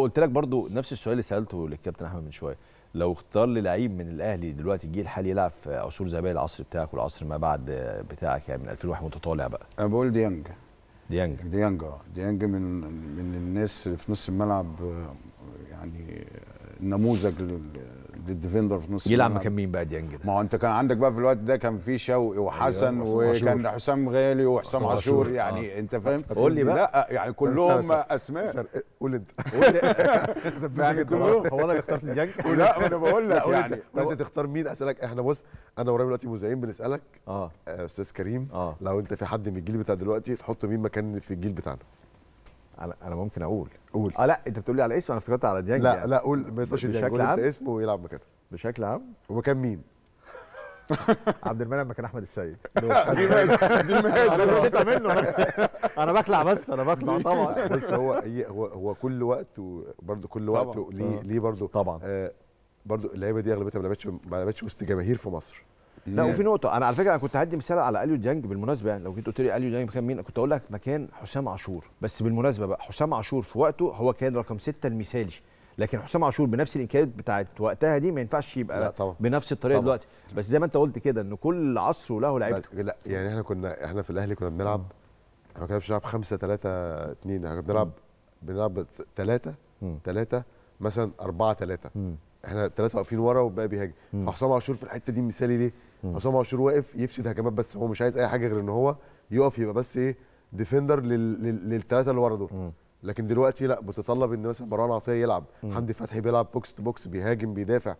قلت لك برضو نفس السؤال اللي سالته للكابتن احمد من شويه لو اختار لي لعيب من الاهلي دلوقتي الجيل الحالي يلعب في عصور زمان العصر بتاعك والعصر ما بعد بتاعك يعني من 2001 وانت طالع بقى انا بقول ديانج ديانج ديانج اه ديانج من من الناس اللي في نص الملعب آه، يعني آه، نموذج الديفندر في نص يلعب مكان مين بقى ديانج ده؟ ما هو انت كان عندك بقى في الوقت ده كان في شوقي وحسن أيوة وكان حسام غالي وحسام عاشور يعني آه. انت فاهم؟ قول لي بقى لا يعني كلهم اسماء قول انت يعني كلهم هو انا اللي اخترت ديانج؟ لا انا بقول لك يعني انت تختار مين اسالك احنا بص انا ورايا دلوقتي مذيعين بنسالك اه, آه، استاذ كريم آه. لو انت في حد من الجيل بتاع دلوقتي تحط مين مكان في الجيل بتاعنا انا انا ممكن اقول قول اه لا انت بتقول لي على اسمه انا افتكرت على ديانج لا يعني. لا قول ما تقولش بشكل عام اسمه ويلعب مكانه بشكل عام هو كان مين؟ عبد المنعم مكان احمد السيد دي دي انا شتا منه انا بخلع بس انا بخلع طبعا بس هو هو هو كل وقت برضه كل وقت ليه ليه برضه طبعا آه، برضه اللعيبه دي اغلبيتها ما لعبتش ما لعبتش وسط جماهير في مصر لا وفي نقطه انا على فكره انا كنت هدي مثال على اليو ديانج بالمناسبه يعني لو جيت قلت لي اليو ديانج مكان مين كنت اقول لك مكان حسام عاشور بس بالمناسبه بقى حسام عاشور في وقته هو كان رقم ستة المثالي لكن حسام عاشور بنفس الامكانيات بتاعت وقتها دي ما ينفعش يبقى لا طبعًا. بنفس الطريقه طبعًا. دلوقتي بس زي ما انت قلت كده ان كل عصر وله لعيبته لا يعني احنا كنا احنا في الاهلي كنا بنلعب احنا ما كناش بنلعب 5 3 2 احنا بنلعب بنلعب 3 3 مثلا 4 3 احنا ثلاثه واقفين ورا والباقي بيهاجم فحسام عاشور في الحته دي مثالي ليه؟ حسام عاشور واقف يفسد هجمات بس هو مش عايز اي حاجه غير ان هو يقف يبقى بس ايه ديفندر للثلاثه اللي ورا دول لكن دلوقتي لا بتطلب ان مثلا مروان عطيه يلعب حمدي فتحي بيلعب بوكس تو بوكس بيهاجم بيدافع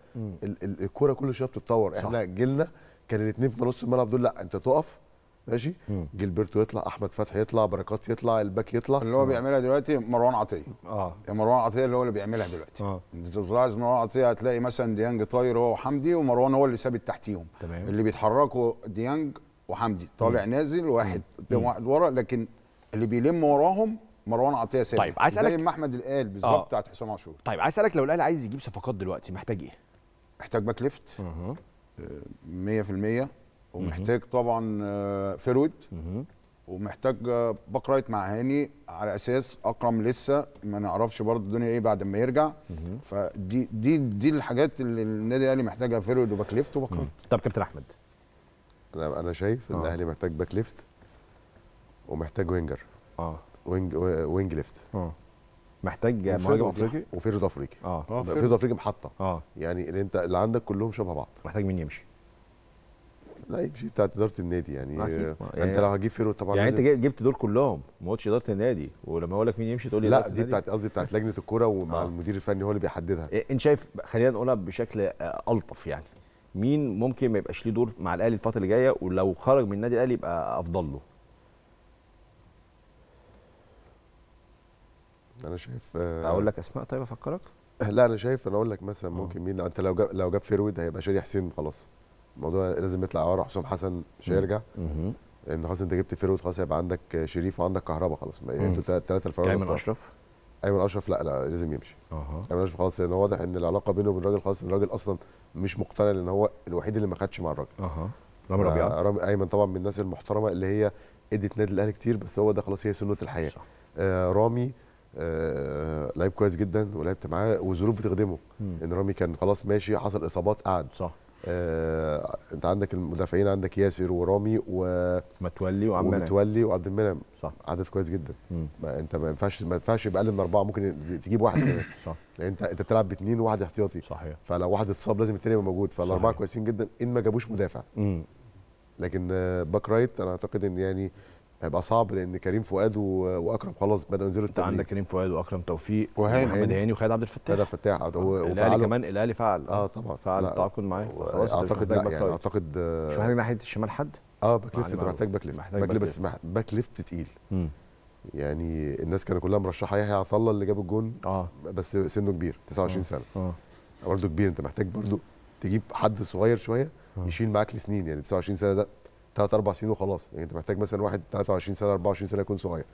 الكوره كل شويه بتتطور احنا جيلنا كان الاثنين في نص الملعب دول لا انت تقف ماشي جيلبرتو يطلع احمد فتحي يطلع بركات يطلع الباك يطلع اللي هو بيعملها دلوقتي مروان عطيه اه مروان عطيه اللي هو اللي بيعملها دلوقتي اه انت بتلاحظ مروان عطيه هتلاقي مثلا ديانج طاير هو وحمدي ومروان هو اللي ثابت تحتيهم تمام. اللي بيتحركوا ديانج وحمدي طالع نازل واحد واحد ورا لكن اللي بيلم وراهم مروان عطيه ثابت طيب عايز اسالك زي ما احمد قال بالظبط آه. بتاعت حسام عاشور طيب عايز اسالك لو الاهلي عايز يجيب صفقات دلوقتي محتاج ايه؟ محتاج باك ليفت 100% ومحتاج طبعا آه، فيرويد ومحتاج آه، باك رايت مع هاني على اساس اكرم لسه ما نعرفش برضه الدنيا ايه بعد ما يرجع فدي دي دي الحاجات اللي النادي الاهلي محتاجها فيرويد وباك ليفت وباك رايت طب كابتن احمد انا انا شايف ان آه. الاهلي محتاج باك ليفت ومحتاج وينجر اه وينج وينج ليفت اه محتاج مهاجم افريقي وفيرود افريقي اه فيرود افريقي محطه اه يعني اللي انت اللي عندك كلهم شبه بعض محتاج مين يمشي لا هي مش بتاعت اداره النادي يعني آه انت يعني لو هتجيب فيرو طبعا يعني انت جبت دول كلهم ما قلتش اداره النادي ولما اقول لك مين يمشي تقول لي لا دي بتاعت قصدي بتاعت لجنه الكوره ومع آه. المدير الفني هو اللي بيحددها إيه، انت شايف خلينا نقولها بشكل آه، الطف يعني مين ممكن ما يبقاش ليه دور مع الاهلي الفتره اللي جايه ولو خرج من النادي الاهلي يبقى افضل له انا شايف آه اقول لك اسماء طيب افكرك لا انا شايف انا اقول لك مثلا آه. ممكن مين انت لو جاب لو جاب فيرويد هيبقى شادي حسين خلاص الموضوع لازم يطلع ورا حسام حسن مش هيرجع لان خلاص انت جبت فيرود خلاص هيبقى عندك شريف وعندك كهربا خلاص انتوا الثلاثه الفرق ايمن اشرف ايمن اشرف لا لا لازم يمشي اها ايمن اشرف خلاص لان واضح ان العلاقه بينه وبين الراجل خلاص الراجل اصلا مش مقتنع لان هو الوحيد اللي ما خدش مع الراجل اها رامي آه، ربيعه رامي ايمن طبعا من الناس المحترمه اللي هي ادت نادي الاهلي كتير بس هو ده خلاص هي سنه الحياه صح. آه رامي آه لعيب كويس جدا ولعبت معاه والظروف بتخدمه ان رامي كان خلاص ماشي حصل اصابات قعد صح آه انت عندك المدافعين عندك ياسر ورامي و متولي وعبد المنعم ومتولي وعبد المنعم صح عدد كويس جدا ما انت ما ينفعش ما ينفعش يبقى اقل من اربعه ممكن تجيب واحد كمان صح لان انت انت بتلعب باثنين وواحد احتياطي صحيح فلو واحد اتصاب لازم الثاني يبقى موجود فالاربعه كويسين جدا ان ما جابوش مدافع مم. لكن آه، باك رايت انا اعتقد ان يعني هيبقى صعب لان كريم فؤاد واكرم خلاص بدا ينزلوا التمرين عندك كريم فؤاد واكرم توفيق ومحمد هاني وخالد عبد الفتاح خالد عبد الفتاح آه، الاهلي كمان الاهلي فعل اه طبعا فعل تعاقد معاه آه، اعتقد لا يعني اعتقد آه، مش محتاج ناحيه الشمال حد اه باك يعني ليفت انت محتاج باك ليفت باك ليفت بس باك ليفت تقيل يعني الناس كانت كلها مرشحه يحيى عطا الله اللي جاب الجون اه بس سنه كبير 29 سنه اه برضه كبير انت محتاج برضه تجيب حد صغير شويه يشيل معاك لسنين يعني 29 سنه ده ثلاث اربع سنين وخلاص يعني انت محتاج مثلا واحد 23 سنه 24 سنه يكون صغير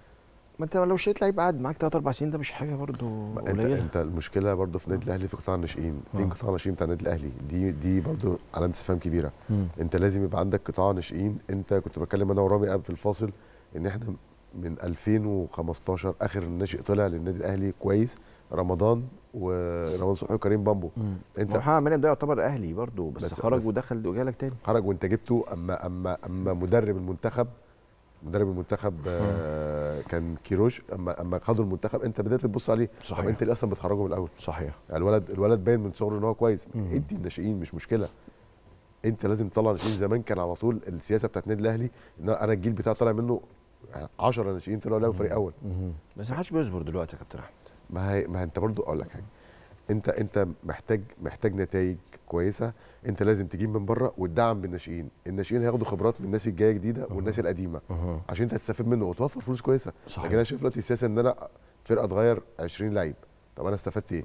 ما انت لو شئت لعيب قاعد معاك ثلاث اربع سنين ده مش حاجه برضه قليله انت, انت المشكله برضه في النادي الاهلي في قطاع الناشئين في آه. قطاع الناشئين بتاع النادي الاهلي دي دي برضه علامه استفهام كبيره م. انت لازم يبقى عندك قطاع ناشئين انت كنت بتكلم انا ورامي قبل في الفاصل ان احنا من 2015 اخر ناشئ طلع للنادي الاهلي كويس رمضان ورمضان صبحي وكريم بامبو انت محمد منعم ده يعتبر اهلي برضو بس, بس خرج بس ودخل وجالك تاني خرج وانت جبته اما اما اما مدرب المنتخب مدرب المنتخب آه كان كيروش اما اما خدوا المنتخب انت بدات تبص عليه صحيح. طب انت اللي اصلا بتخرجه من الاول صحيح الولد الولد باين من صغره ان هو كويس ادي الناشئين مش مشكله انت لازم تطلع ناشئين زمان كان على طول السياسه بتاعت النادي الاهلي ان انا الجيل بتاعي طالع منه 10 ناشئين طلعوا لعبوا فريق اول بس ما حدش بيصبر دلوقتي يا كابتن احمد ما هي ما انت برضو اقول لك حاجه انت انت محتاج محتاج نتائج كويسه انت لازم تجيب من بره وتدعم بالناشئين الناشئين هياخدوا خبرات من الناس الجايه جديده والناس القديمه عشان انت تستفيد منه وتوفر فلوس كويسه صحيح. لكن انا شايف دلوقتي السياسه ان انا فرقه تغير 20 لعيب طب انا استفدت ايه